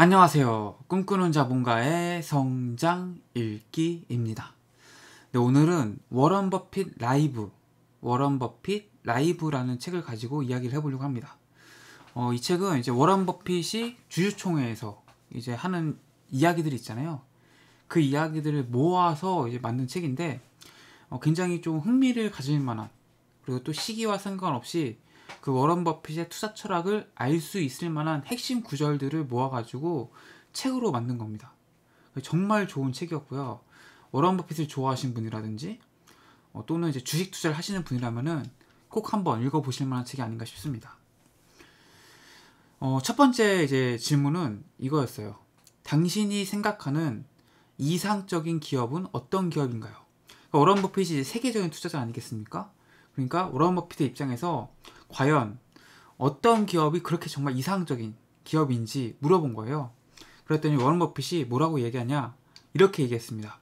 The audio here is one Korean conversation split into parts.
안녕하세요. 꿈꾸는 자본가의 성장 읽기입니다. 네, 오늘은 워런 버핏 라이브, 워런 버핏 라이브라는 책을 가지고 이야기를 해보려고 합니다. 어, 이 책은 이제 워런 버핏이 주주총회에서 이제 하는 이야기들 이 있잖아요. 그 이야기들을 모아서 이제 만든 책인데 어, 굉장히 좀 흥미를 가질 만한 그리고 또 시기와 상관없이 그 워런 버핏의 투자 철학을 알 수 있을 만한 핵심 구절들을 모아가지고 책으로 만든 겁니다. 정말 좋은 책이었고요. 워런 버핏을 좋아하신 분이라든지 어, 또는 이제 주식 투자를 하시는 분이라면은 꼭 한번 읽어보실 만한 책이 아닌가 싶습니다. 어, 첫 번째 이제 질문은 이거였어요. 당신이 생각하는 이상적인 기업은 어떤 기업인가요? 그러니까 워런 버핏이 세계적인 투자자 아니겠습니까? 그러니까 워런 버핏의 입장에서 과연 어떤 기업이 그렇게 정말 이상적인 기업인지 물어본 거예요. 그랬더니 워런 버핏이 뭐라고 얘기하냐? 이렇게 얘기했습니다.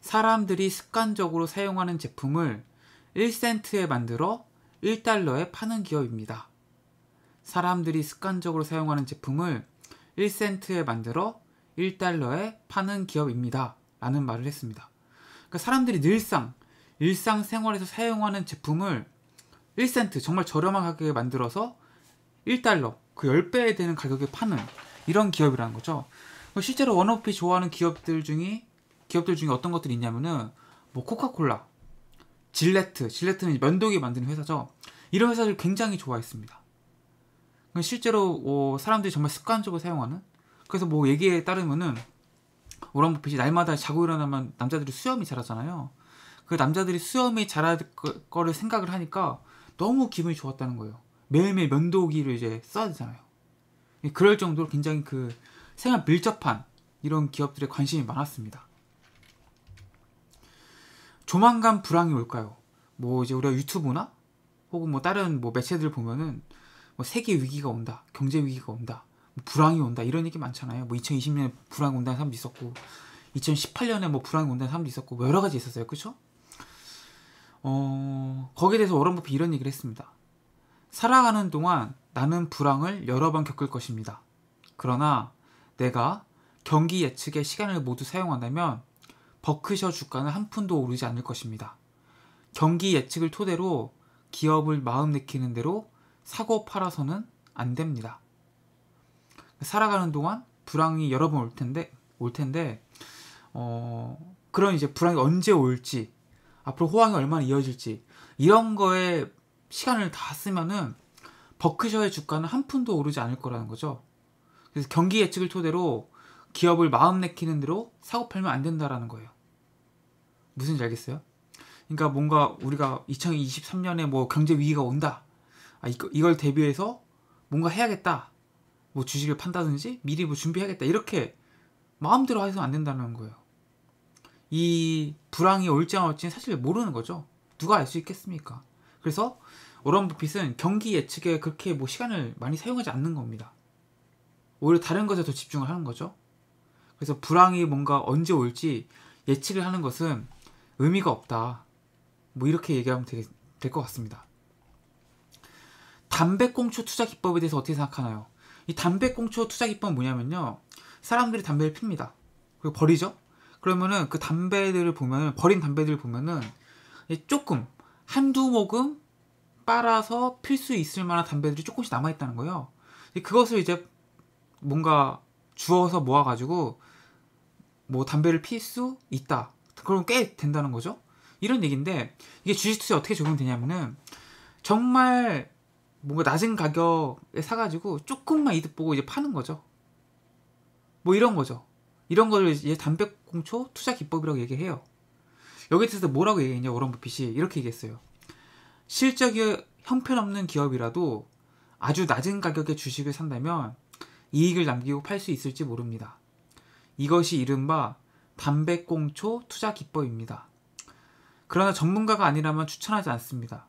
사람들이 습관적으로 사용하는 제품을 1센트에 만들어 1달러에 파는 기업입니다. 사람들이 습관적으로 사용하는 제품을 1센트에 만들어 1달러에 파는 기업입니다. 라는 말을 했습니다. 그러니까 사람들이 늘상 일상생활에서 사용하는 제품을 1센트 정말 저렴하게 만들어서 1달러 그 10배에 되는 가격에 파는 이런 기업이라는 거죠. 실제로 원오피 좋아하는 기업들 중에 기업들 중에 어떤 것들이 있냐면은 뭐 코카콜라, 질레트, 질레트는 면도기 만드는 회사죠. 이런 회사들 굉장히 좋아했습니다. 그러니까 실제로 어, 사람들이 정말 습관적으로 사용하는 그래서 뭐 얘기에 따르면은 오람 버핏이 날마다 자고 일어나면 남자들이 수염이 자라잖아요. 그 남자들이 수염이 자랄 거를 생각을 하니까 너무 기분이 좋았다는 거예요. 매일매일 면도기를 이제 써야 되잖아요. 그럴 정도로 굉장히 그 생활 밀접한 이런 기업들의 관심이 많았습니다. 조만간 불황이 올까요? 뭐 이제 우리가 유튜브나 혹은 뭐 다른 뭐 매체들 보면은 뭐 세계 위기가 온다, 경제 위기가 온다, 뭐 불황이 온다 이런 얘기 많잖아요. 뭐 2020년에 불황 온다는 사람도 있었고, 2018년에 뭐 불황이 온다는 사람도 있었고 뭐 여러 가지 있었어요, 그렇죠? 어, 거기에 대해서 워런 버핏 이런 얘기를 했습니다. 살아가는 동안 나는 불황을 여러 번 겪을 것입니다. 그러나 내가 경기 예측에 시간을 모두 사용한다면 버크셔 주가는 한 푼도 오르지 않을 것입니다. 경기 예측을 토대로 기업을 마음 내키는 대로 사고 팔아서는 안 됩니다. 살아가는 동안 불황이 여러 번 올 텐데 올 텐데 어, 그런 이제 불황이 언제 올지 앞으로 호황이 얼마나 이어질지 이런 거에 시간을 다 쓰면은 버크셔의 주가는 한 푼도 오르지 않을 거라는 거죠. 그래서 경기 예측을 토대로 기업을 마음 내키는 대로 사고 팔면 안 된다라는 거예요. 무슨지 알겠어요? 그러니까 뭔가 우리가 2023년에 뭐 경제 위기가 온다. 아, 이걸 대비해서 뭔가 해야겠다. 뭐 주식을 판다든지 미리 뭐 준비해야겠다. 이렇게 마음대로 해서는 안 된다는 거예요. 이 불황이 올지 안 올지는 사실 모르는 거죠. 누가 알 수 있겠습니까? 그래서 워런 버핏은 경기 예측에 그렇게 뭐 시간을 많이 사용하지 않는 겁니다. 오히려 다른 것에 더 집중을 하는 거죠. 그래서 불황이 뭔가 언제 올지 예측을 하는 것은 의미가 없다. 뭐 이렇게 얘기하면 될 것 같습니다. 담배꽁초 투자 기법에 대해서 어떻게 생각하나요? 이 담배꽁초 투자 기법은 뭐냐면요. 사람들이 담배를 핍니다. 그리고 버리죠. 그러면은 그 담배들을 보면은 버린 담배들을 보면은 조금 한두 모금 빨아서 필 수 있을 만한 담배들이 조금씩 남아 있다는 거예요. 그것을 이제 뭔가 주워서 모아가지고 뭐 담배를 필 수 있다. 그럼 꽤 된다는 거죠. 이런 얘기인데 이게 주식 투자에 어떻게 적용되냐면은 정말 뭔가 낮은 가격에 사가지고 조금만 이득 보고 이제 파는 거죠. 뭐 이런 거죠. 이런 거를 이제 담배 공초 투자 기법이라고 얘기해요. 여기에 대해서 뭐라고 얘기했냐 워런 버핏이 이렇게 얘기했어요. 실적이 형편없는 기업이라도 아주 낮은 가격에 주식을 산다면 이익을 남기고 팔 수 있을지 모릅니다. 이것이 이른바 담배꽁초 투자 기법입니다. 그러나 전문가가 아니라면 추천하지 않습니다.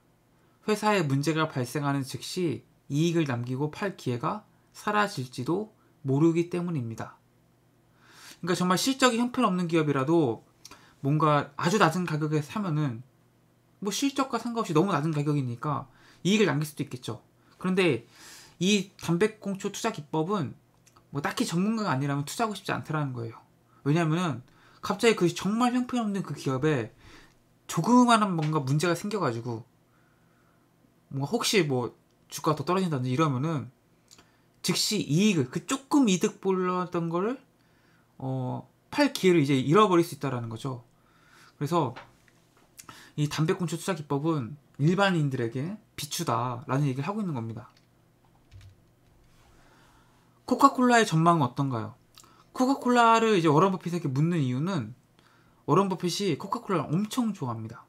회사에 문제가 발생하는 즉시 이익을 남기고 팔 기회가 사라질지도 모르기 때문입니다. 그러니까 정말 실적이 형편없는 기업이라도 뭔가 아주 낮은 가격에 사면은 뭐 실적과 상관없이 너무 낮은 가격이니까 이익을 남길 수도 있겠죠. 그런데 이 담배꽁초 투자 기법은 뭐 딱히 전문가가 아니라면 투자하고 싶지 않더라는 거예요. 왜냐면은 갑자기 그 정말 형편없는 그 기업에 조그마한 뭔가 문제가 생겨가지고 뭔가 혹시 뭐 주가가 더 떨어진다든지 이러면은 즉시 이익을 그 조금 이득 보려던 거를 어, 팔 기회를 이제 잃어버릴 수 있다라는 거죠. 그래서 이 담배꽁초 투자 기법은 일반인들에게 비추다라는 얘기를 하고 있는 겁니다. 코카콜라의 전망은 어떤가요? 코카콜라를 이제 워런 버핏에게 묻는 이유는 워런 버핏이 코카콜라를 엄청 좋아합니다.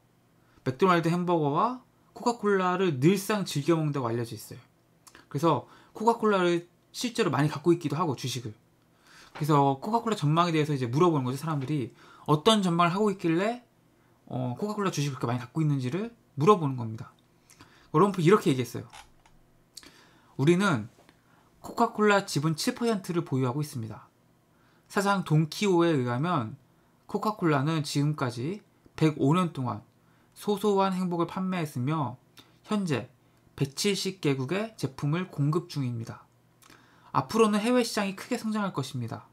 맥도날드 햄버거와 코카콜라를 늘상 즐겨 먹는다고 알려져 있어요. 그래서 코카콜라를 실제로 많이 갖고 있기도 하고 주식을. 그래서 코카콜라 전망에 대해서 이제 물어보는 거죠 사람들이 어떤 전망을 하고 있길래 어, 코카콜라 주식을 그렇게 많이 갖고 있는지를 물어보는 겁니다. 럼프 이렇게 얘기했어요. 우리는 코카콜라 지분 7%를 보유하고 있습니다. 사상 돈키오에 의하면 코카콜라는 지금까지 105년 동안 소소한 행복을 판매했으며 현재 170개국의 제품을 공급 중입니다. 앞으로는 해외 시장이 크게 성장할 것입니다.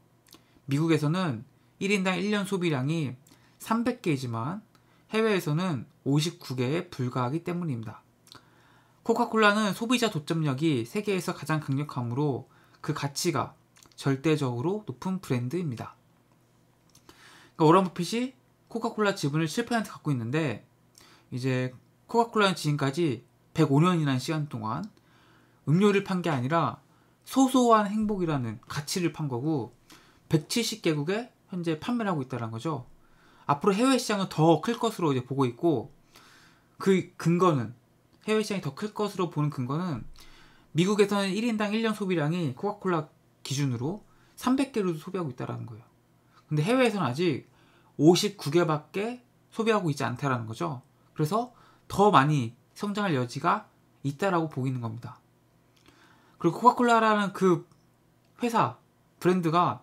미국에서는 1인당 1년 소비량이 300개이지만 해외에서는 59개에 불과하기 때문입니다. 코카콜라는 소비자 도점력이 세계에서 가장 강력하므로 그 가치가 절대적으로 높은 브랜드입니다. 그러니까 워런 버핏이 코카콜라 지분을 7% 갖고 있는데 이제 코카콜라는 지금까지 105년이라는 시간 동안 음료를 판 게 아니라 소소한 행복이라는 가치를 판 거고 170개국에 현재 판매를 하고 있다는 거죠. 앞으로 해외 시장은 더 클 것으로 이제 보고 있고 그 근거는 해외 시장이 더 클 것으로 보는 근거는 미국에서는 1인당 1년 소비량이 코카콜라 기준으로 300개로 소비하고 있다라는 거예요. 근데 해외에서는 아직 59개밖에 소비하고 있지 않다라는 거죠. 그래서 더 많이 성장할 여지가 있다라고 보이는 겁니다. 그리고 코카콜라라는 그 회사 브랜드가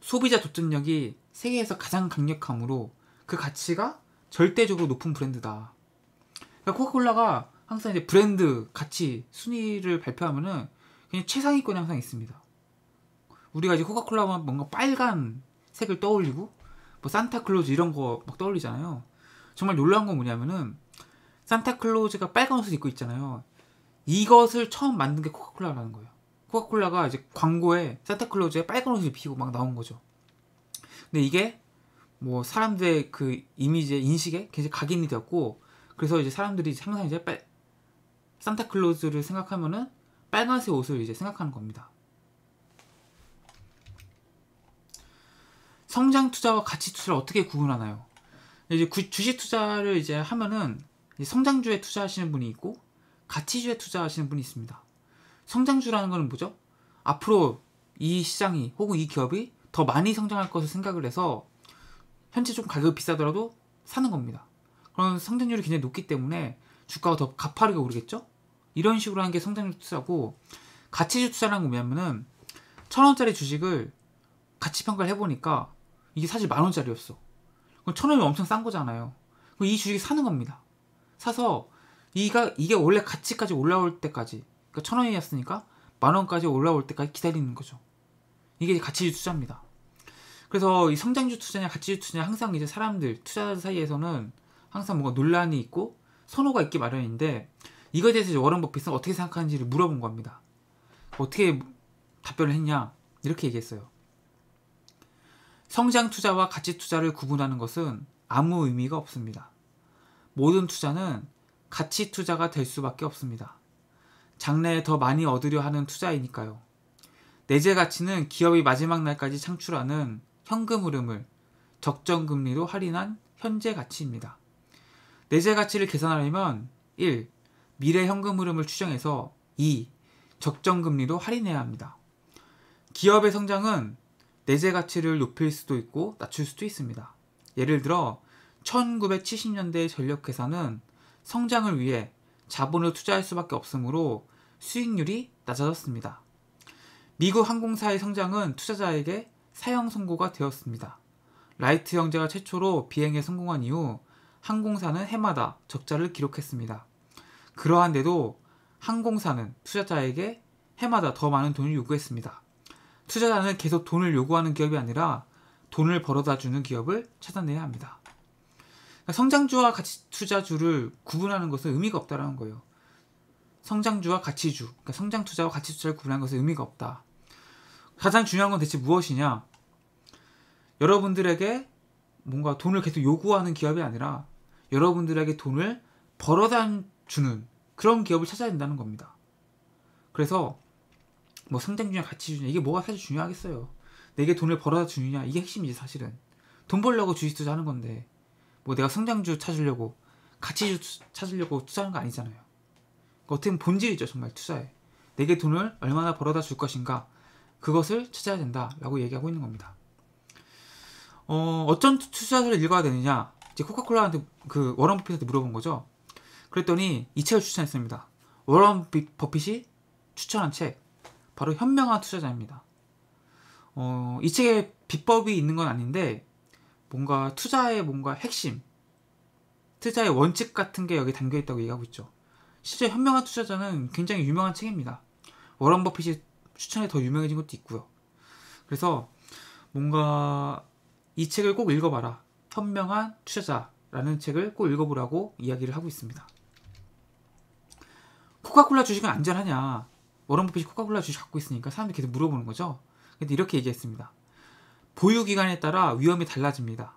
소비자 접점력이 세계에서 가장 강력하므로 그 가치가 절대적으로 높은 브랜드다. 그러니까 코카콜라가 항상 이제 브랜드 가치 순위를 발표하면은 그냥 최상위권에 항상 있습니다. 우리가 이제 코카콜라만 뭔가 빨간 색을 떠올리고 뭐 산타클로즈 이런 거 막 떠올리잖아요. 정말 놀라운 건 뭐냐면은 산타클로즈가 빨간 옷을 입고 있잖아요. 이것을 처음 만든 게 코카콜라라는 거예요. 코카콜라가 이제 광고에 산타클로즈에 빨간 옷을 입히고 막 나온 거죠. 근데 이게 뭐 사람들의 그 이미지의 인식에 굉장히 각인이 되었고 그래서 이제 사람들이 항상 이제 빨 산타클로즈를 생각하면은 빨간색 옷을 이제 생각하는 겁니다. 성장 투자와 가치 투자를 어떻게 구분하나요? 이제 주식 투자를 이제 하면은 성장주에 투자하시는 분이 있고 가치주에 투자하시는 분이 있습니다. 성장주라는 것은 뭐죠? 앞으로 이 시장이 혹은 이 기업이 더 많이 성장할 것을 생각을 해서 현재 좀 가격이 비싸더라도 사는 겁니다. 그런 성장률이 굉장히 높기 때문에 주가가 더 가파르게 오르겠죠? 이런 식으로 하는 게 성장률 투자고 가치주 투자라는 거 뭐냐면은 천 원짜리 주식을 가치 평가를 해보니까 이게 사실 만 원짜리였어. 그럼 천 원이 엄청 싼 거잖아요. 그럼 이 주식이 사는 겁니다. 사서 이가 이게 원래 가치까지 올라올 때까지 그러니까 천 원이었으니까 만 원까지 올라올 때까지 기다리는 거죠. 이게 가치주 투자입니다. 그래서 이 성장주 투자냐 가치주 투자냐 항상 이제 사람들 투자 사이에서는 항상 뭔가 논란이 있고 선호가 있기 마련인데 이거에 대해서 워런 버핏은 어떻게 생각하는지를 물어본 겁니다. 어떻게 답변을 했냐 이렇게 얘기했어요. 성장 투자와 가치 투자를 구분하는 것은 아무 의미가 없습니다. 모든 투자는 가치 투자가 될 수밖에 없습니다. 장래에 더 많이 얻으려 하는 투자이니까요. 내재 가치는 기업이 마지막 날까지 창출하는 현금 흐름을 적정 금리로 할인한 현재 가치입니다. 내재 가치를 계산하려면 1. 미래 현금 흐름을 추정해서 2. 적정 금리로 할인해야 합니다. 기업의 성장은 내재 가치를 높일 수도 있고 낮출 수도 있습니다. 예를 들어 1970년대의 전력 회사는 성장을 위해 자본을 투자할 수밖에 없으므로 수익률이 낮아졌습니다. 미국 항공사의 성장은 투자자에게 사형 선고가 되었습니다. 라이트 형제가 최초로 비행에 성공한 이후 항공사는 해마다 적자를 기록했습니다. 그러한데도 항공사는 투자자에게 해마다 더 많은 돈을 요구했습니다. 투자자는 계속 돈을 요구하는 기업이 아니라 돈을 벌어다 주는 기업을 찾아내야 합니다. 그러니까 성장주와 가치 투자주를 구분하는 것은 의미가 없다라는 거예요. 성장주와 가치주, 그러니까 성장 투자와 가치 투자를 구분하는 것은 의미가 없다. 가장 중요한 건 대체 무엇이냐? 여러분들에게 뭔가 돈을 계속 요구하는 기업이 아니라 여러분들에게 돈을 벌어다 주는 그런 기업을 찾아야 된다는 겁니다. 그래서 뭐 성장주냐 가치주냐 이게 뭐가 사실 중요하겠어요. 내게 돈을 벌어다 주느냐 이게 핵심이지 사실은. 돈 벌려고 주식 투자하는 건데 뭐 내가 성장주 찾으려고 가치주 찾으려고 투자하는 거 아니잖아요. 그러니까 어떻게 보면 본질이죠 정말 투자에 내게 돈을 얼마나 벌어다 줄 것인가 그것을 찾아야 된다라고 얘기하고 있는 겁니다. 어, 어떤 투자서를 읽어야 되느냐 이제 코카콜라한테 그 워런 버핏한테 물어본 거죠. 그랬더니 이 책을 추천했습니다. 워런 버핏이 추천한 책 바로 현명한 투자자입니다. 어, 이 책에 비법이 있는 건 아닌데 뭔가 투자의 뭔가 핵심, 투자의 원칙 같은 게 여기 담겨 있다고 얘기하고 있죠. 실제 현명한 투자자는 굉장히 유명한 책입니다. 워런 버핏이 추천해 더 유명해진 것도 있고요. 그래서 뭔가 이 책을 꼭 읽어봐라. 현명한 투자자라는 책을 꼭 읽어보라고 이야기를 하고 있습니다. 코카콜라 주식은 안전하냐? 워런 버핏이 코카콜라 주식 갖고 있으니까 사람들이 계속 물어보는 거죠. 근데 이렇게 얘기했습니다. 보유기간에 따라 위험이 달라집니다.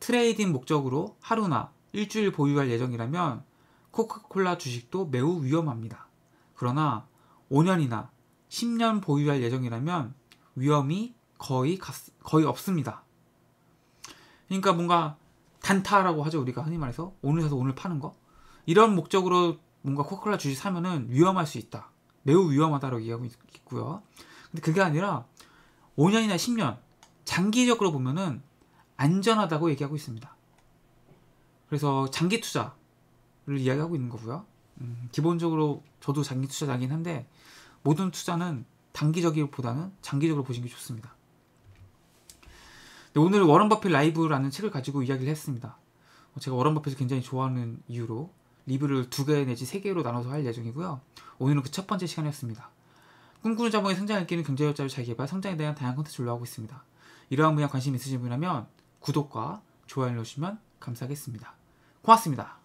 트레이딩 목적으로 하루나 일주일 보유할 예정이라면 코카콜라 주식도 매우 위험합니다. 그러나 5년이나 10년 보유할 예정이라면 위험이 거의, 거의 없습니다. 그러니까 뭔가 단타라고 하죠. 우리가 흔히 말해서 오늘 사서 오늘 파는 거. 이런 목적으로 뭔가 코카콜라 주식 사면은 위험할 수 있다. 매우 위험하다라고 얘기하고 있고요. 근데 그게 아니라 5년이나 10년 장기적으로 보면은 안전하다고 얘기하고 있습니다. 그래서 장기 투자를 이야기하고 있는 거고요. 음, 기본적으로 저도 장기 투자자긴 한데 모든 투자는 단기적이보다는 장기적으로 보시는 게 좋습니다. 네, 오늘 워런 버핏 라이브라는 책을 가지고 이야기를 했습니다. 제가 워런 버핏을 굉장히 좋아하는 이유로 리뷰를 두 개 내지 세 개로 나눠서 할 예정이고요. 오늘은 그 첫 번째 시간이었습니다. 꿈꾸는 자본의 성장을 끼는 경제협자를 잘 개발, 성장에 대한 다양한 컨텐츠 올라오고 있습니다. 이러한 분야 관심 있으신 분이라면 구독과 좋아요 눌러주시면 감사하겠습니다. 고맙습니다.